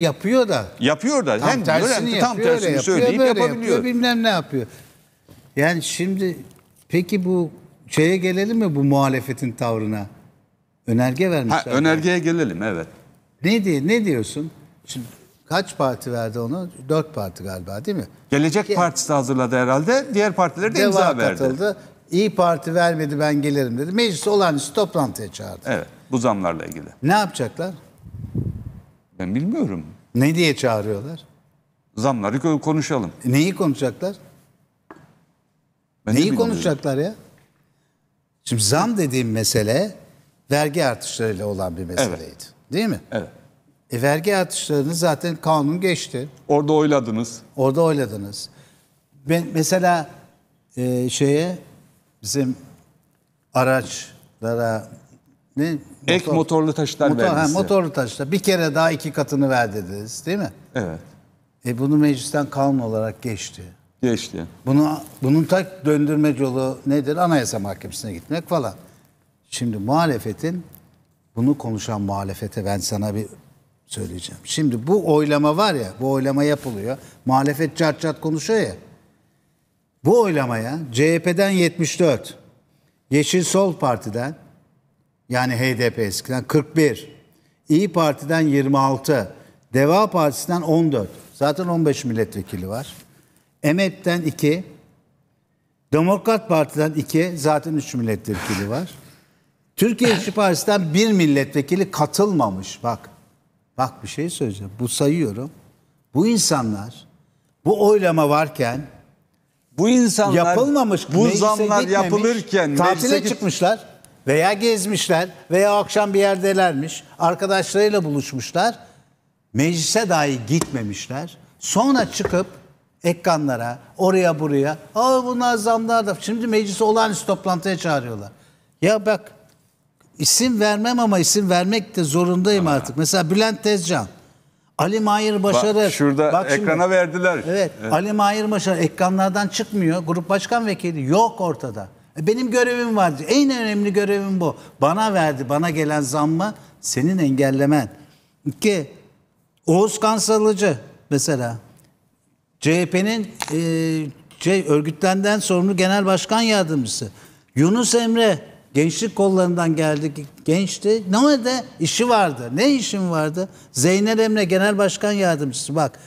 Yapıyor da. Yapıyor da. Tam hem tersini öğrendi, yapıyor, tam tersini öyle, söyleyip yapıyor, yapabiliyor. Yapıyor, bilmem ne yapıyor. Yani şimdi peki bu şeye gelelim mi bu muhalefetin tavrına? Önerge vermişler. Ha, önergeye yani. gelelim evet. Ne diye ne diyorsun? Şimdi kaç parti verdi onu? Dört parti galiba değil mi? Gelecek Ki, Partisi hazırladı herhalde. Diğer partiler de imza verdi. Katıldı. İyi Parti vermedi ben gelirim dedi. Meclis olağanüstü toplantıya çağırdı. Evet bu zamlarla ilgili. Ne yapacaklar? Ben bilmiyorum. Ne diye çağırıyorlar? Zamları konuşalım. Neyi konuşacaklar? Ben Neyi konuşacaklar ya? Şimdi zam dediğim mesele vergi artışlarıyla olan bir meseleydi. Evet. Değil mi? Evet. E, vergi artışlarını zaten kanun geçti. Orada oyladınız. Orada oyladınız. Ben mesela e, şeye bizim araçlara ne? Motor, Ek motorlu taşıtlar motor, vergisi. He, motorlu taşıtlar. Bir kere daha iki katını verdi dediniz değil mi? Evet. E bunu meclisten kanun olarak geçti. Geçti. Bunu, bunun tak döndürme yolu nedir? Anayasa Mahkemesi'ne gitmek falan. Şimdi muhalefetin bunu konuşan muhalefete ben sana bir söyleyeceğim. Şimdi bu oylama var ya, bu oylama yapılıyor. Muhalefet çat çat konuşuyor ya. Bu oylamaya CHP'den 74, Yeşil Sol Parti'den yani HDP eskiden 41. İyi Parti'den 26. Deva Partisi'nden 14. Zaten 15 milletvekili var. EMEP'ten 2. Demokrat Parti'den 2. Zaten 3 milletvekili var. Türkiye İşçi Partisi'nden 1 milletvekili katılmamış. Bak. Bak bir şey söyleyeceğim. Bu sayıyorum. Bu insanlar bu oylama varken bu insanlar yapılmamış bu zamlar gitmemiş, yapılırken tatile meclise çıkmışlar veya gezmişler veya akşam bir yerdelermiş, arkadaşlarıyla buluşmuşlar, meclise dahi gitmemişler. Sonra çıkıp ekranlara oraya buraya, aa bunlar zamlar da şimdi meclisi olağanüstü toplantıya çağırıyorlar. Ya bak isim vermem ama isim vermek de zorundayım Aha. artık. Mesela Bülent Tezcan, Ali Mahir Başarı. Bak şurada Bak şimdi, ekrana verdiler. Evet, evet. Ali Mahir Başarı ekranlardan çıkmıyor. Grup başkan vekili yok ortada. E, benim görevim vardı. En önemli görevim bu. Bana verdi, bana gelen zammı senin engellemen. İki, Oğuz Kansalıcı mesela CHP'nin e, şey, örgütlenden sorumlu genel başkan yardımcısı. Yunus Emre gençlik kollarından geldi. Gençti. Ne de işi vardı. Ne işin vardı? Zeynel Emre genel başkan yardımcısı. Bak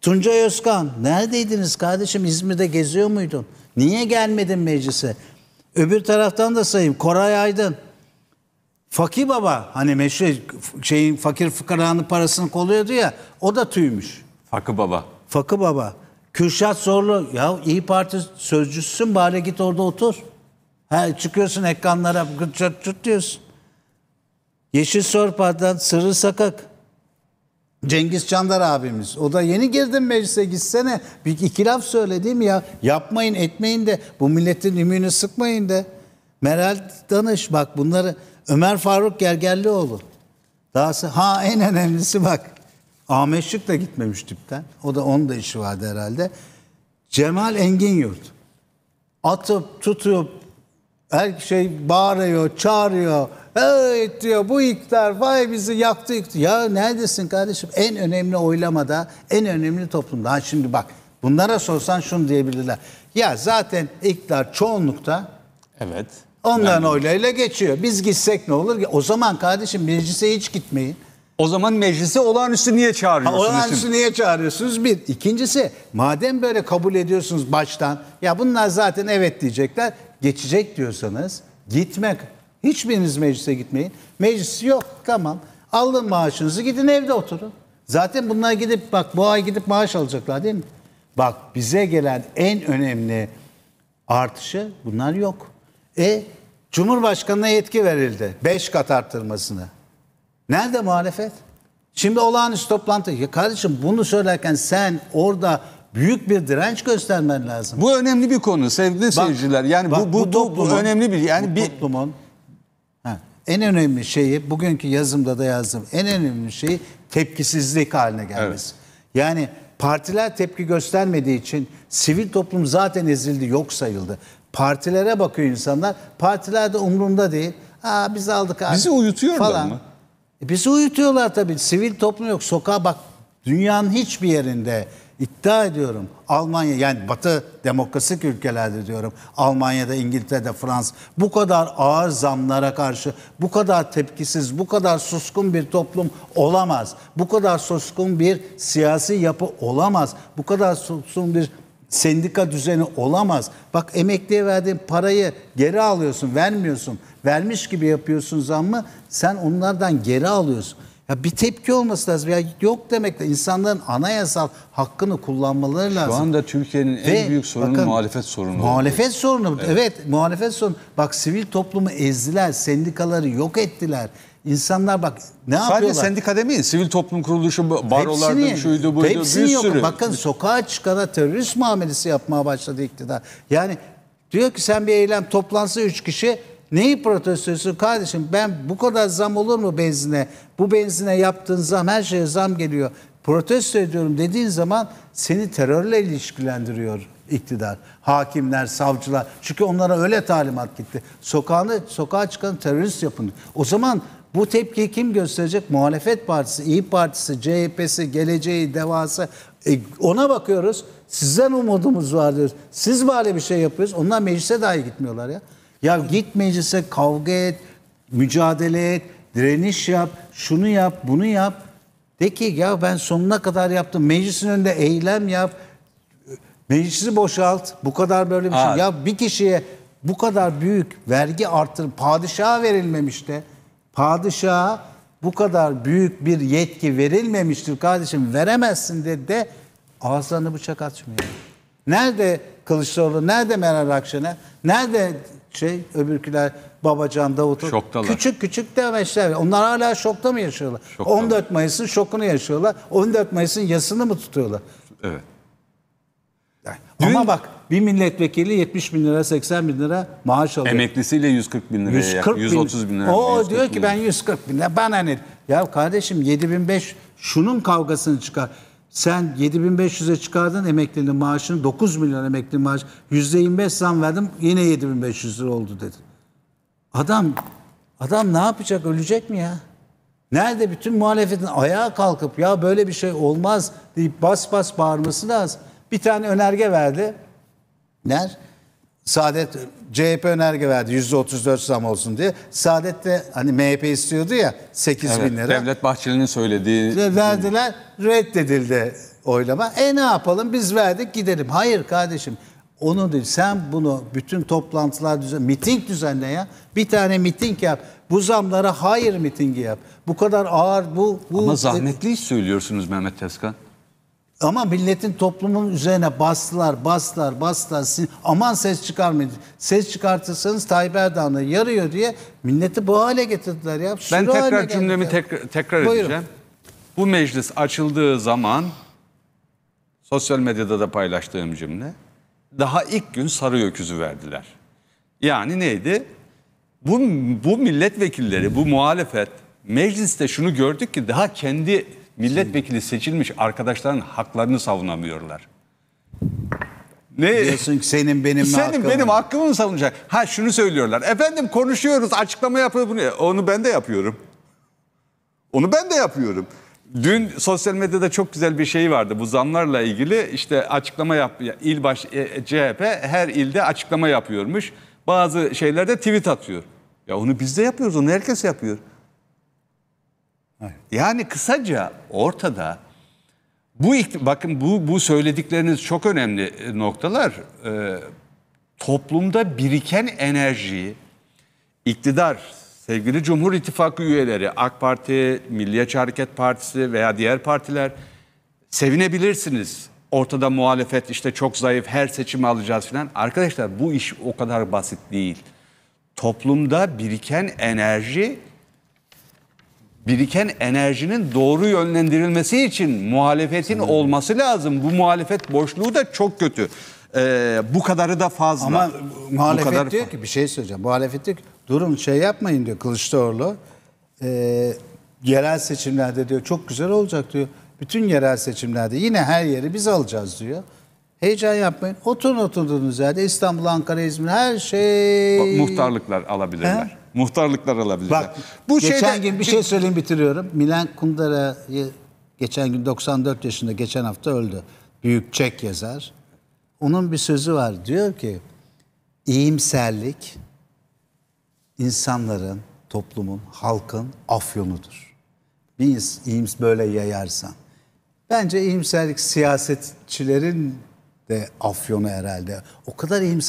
Tuncay Özkan neredeydiniz kardeşim? İzmir'de geziyor muydun? Niye gelmedin meclise? Öbür taraftan da sayayım. Koray Aydın. Fakir baba hani meşhur şeyin fakir fıkaranın parasını koluyordu ya o da tüymüş. Fakı baba. Fakı baba. Kürşat Zorlu ya İyi Parti sözcüsün bari git orada otur. Ha, çıkıyorsun ekranlara çıt çıt diyorsun. Yeşil Sorpa'dan Sırrı Sakak. Cengiz Çandar abimiz. O da yeni girdin meclise gitsene. Bir iki laf mi ya. Yapmayın etmeyin de bu milletin ümünü sıkmayın de. Meral Danış bak bunları Ömer Faruk Gergerlioğlu. daha ha en önemlisi bak. Ahmet Şık da gitmemiş tipten. O da onun da işi vardı herhalde. Cemal Engin Yurt. Atıp tutup her şey bağırıyor, çağırıyor. Evet diyor bu iktidar vay bizi yaktı yıktı. Ya neredesin kardeşim? En önemli oylamada, en önemli toplumda. Ha şimdi bak bunlara sorsan şunu diyebilirler. Ya zaten iktidar çoğunlukta Evet. onların Yani- oylarıyla geçiyor. Biz gitsek ne olur? O zaman kardeşim meclise hiç gitmeyin. O zaman meclise olağanüstü niye çağırıyorsunuz? Olağanüstü niye çağırıyorsunuz? Bir. İkincisi madem böyle kabul ediyorsunuz baştan ya bunlar zaten evet diyecekler. Geçecek diyorsanız gitmek Hiçbiriniz meclise gitmeyin. Meclis yok tamam. Alın maaşınızı gidin evde oturun. Zaten bunlar gidip bak bu ay gidip maaş alacaklar değil mi? Bak bize gelen en önemli artışı bunlar yok. E Cumhurbaşkanı'na yetki verildi. Beş kat arttırmasını. Nerede muhalefet? Şimdi olağanüstü toplantı. Ya kardeşim bunu söylerken sen orada büyük bir direnç göstermen lazım. Bu önemli bir konu sevgili bak, seyirciler. Yani bak, bu bu, bu, bu, bu önemli bir yani bu bir toplumun en önemli şeyi bugünkü yazımda da yazdım. En önemli şeyi tepkisizlik haline gelmesi. Evet. Yani partiler tepki göstermediği için sivil toplum zaten ezildi, yok sayıldı. Partilere bakıyor insanlar. Partiler de umrunda değil. Aa biz aldık abi. Bizi uyutuyorlar falan. mı? E, bizi uyutuyorlar tabii. Sivil toplum yok. Sokağa bak. Dünyanın hiçbir yerinde İddia ediyorum Almanya yani batı demokrasik ülkelerde diyorum Almanya'da İngiltere'de Fransa bu kadar ağır zamlara karşı bu kadar tepkisiz bu kadar suskun bir toplum olamaz. Bu kadar suskun bir siyasi yapı olamaz. Bu kadar suskun bir sendika düzeni olamaz. Bak emekliye verdiğin parayı geri alıyorsun, vermiyorsun. Vermiş gibi yapıyorsun zammı, sen onlardan geri alıyorsun. Ya bir tepki olması lazım. Ya yok demek de insanların anayasal hakkını kullanmaları lazım. Şu anda Türkiye'nin en büyük sorunu bakın, muhalefet sorunu. Muhalefet oldu. sorunu. Evet. evet, muhalefet sorunu. Bak sivil toplumu ezdiler, sendikaları yok ettiler. İnsanlar bak ne Sadece yapıyorlar? Sadece sendika demeyin. Sivil toplum kuruluşu, barolarda şuydu buydu hepsini bir yok. sürü. Bakın sokağa çıkana terörist muamelesi yapmaya başladı iktidar. Yani diyor ki sen bir eylem toplansa üç kişi Neyi ediyorsun kardeşim? Ben bu kadar zam olur mu benzine? Bu benzine yaptığın zam her şeye zam geliyor. Protesto ediyorum dediğin zaman seni terörle ilişkilendiriyor iktidar. Hakimler, savcılar. Çünkü onlara öyle talimat gitti. Sokağına, sokağa çıkan terörist yapın. O zaman bu tepkiyi kim gösterecek? Muhalefet Partisi, İyi Partisi, CHP'si, Geleceği, Devası. E, ona bakıyoruz. Sizden umudumuz var diyoruz. Siz böyle bir şey yapıyoruz. Onlar meclise dahi gitmiyorlar ya. Ya git meclise kavga et, mücadele et, direniş yap, şunu yap, bunu yap. De ki ya ben sonuna kadar yaptım. Meclisin önünde eylem yap. Meclisi boşalt. Bu kadar böyle bir Aa. şey. Ya bir kişiye bu kadar büyük vergi artır padişaha verilmemişti. Padişaha bu kadar büyük bir yetki verilmemiştir kardeşim veremezsin dedi de ağızlarını bıçak açmıyor. Nerede Kılıçdaroğlu nerede Meral Akşener? Nerede şey öbürküler Babacan Davut Şoktalar. Küçük küçük demeçler. Onlar hala şokta mı yaşıyorlar? Şoktalar. 14 Mayıs'ın şokunu yaşıyorlar. 14 Mayıs'ın yasını mı tutuyorlar? Evet. Yani, Dün... Ama bak bir milletvekili 70 bin lira 80 bin lira maaş alıyor. Emeklisiyle 140 bin liraya 140 bin, 130 bin lira O diyor ki bin. ben 140 bin lira bana ne? Ya kardeşim 7500 şunun kavgasını çıkar. Sen 7500'e çıkardın emeklinin maaşını 9 milyon emeklinin maaşı %25 zam verdim yine 7500 lira oldu dedi Adam adam ne yapacak ölecek mi ya? Nerede bütün muhalefetin ayağa kalkıp ya böyle bir şey olmaz deyip bas bas bağırması lazım. Bir tane önerge verdi. Ner? Saadet CHP önerge verdi %34 zam olsun diye. Saadet de hani MHP istiyordu ya 8 evet, bin lira. Devlet Bahçeli'nin söylediği. Verdiler reddedildi oylama. E ne yapalım biz verdik gidelim. Hayır kardeşim onu değil sen bunu bütün toplantılar düzen, miting düzenle ya. Bir tane miting yap. Bu zamlara hayır mitingi yap. Bu kadar ağır bu. bu Ama zahmetli iş söylüyorsunuz Mehmet Tezkan. Ama milletin toplumun üzerine bastılar, bastılar, bastılar. Sin Aman ses çıkarmayın. Ses çıkartırsanız Tayyip Erdoğan'a yarıyor diye milleti bu hale getirdiler. Ya. ben tekrar cümlemi tekrar, tekrar edeceğim. Bu meclis açıldığı zaman sosyal medyada da paylaştığım cümle daha ilk gün sarı öküzü verdiler. Yani neydi? Bu, bu milletvekilleri, bu muhalefet mecliste şunu gördük ki daha kendi milletvekili seçilmiş arkadaşların haklarını savunamıyorlar. Ne? Diyorsun ki senin benim mi Senin hakkım benim mı? hakkımı mı savunacak? Ha şunu söylüyorlar. Efendim konuşuyoruz, açıklama yapıyor Bunu. Onu ben de yapıyorum. Onu ben de yapıyorum. Dün sosyal medyada çok güzel bir şey vardı bu zamlarla ilgili. işte açıklama yap il baş e, e CHP her ilde açıklama yapıyormuş. Bazı şeylerde tweet atıyor. Ya onu biz de yapıyoruz, onu herkes yapıyor. Yani kısaca ortada bu bakın bu bu söyledikleriniz çok önemli e, noktalar. Ee, toplumda biriken enerjiyi iktidar sevgili Cumhur İttifakı üyeleri AK Parti, Milliyetçi Hareket Partisi veya diğer partiler sevinebilirsiniz. Ortada muhalefet işte çok zayıf her seçimi alacağız filan. Arkadaşlar bu iş o kadar basit değil. Toplumda biriken enerji biriken enerjinin doğru yönlendirilmesi için muhalefetin olması lazım. Bu muhalefet boşluğu da çok kötü. Ee, bu kadarı da fazla. Ama muhalefet bu kadar diyor ki bir şey söyleyeceğim. Muhalefet diyor ki durun şey yapmayın diyor Kılıçdaroğlu. Ee, yerel seçimlerde diyor çok güzel olacak diyor. Bütün yerel seçimlerde yine her yeri biz alacağız diyor. Heyecan yapmayın. Oturun oturduğunuz yerde İstanbul, Ankara, İzmir her şey... muhtarlıklar alabilirler. He? Muhtarlıklar alabilirler. Bak, bu geçen şeyde, gün bir şey söyleyeyim bitiriyorum. Milan Kundera'yı geçen gün 94 yaşında geçen hafta öldü. Büyük Çek yazar. Onun bir sözü var. Diyor ki iyimserlik insanların, toplumun, halkın afyonudur. Bir iyim böyle yayarsan. Bence iyimserlik siyasetçilerin de afyonu herhalde. O kadar iyimser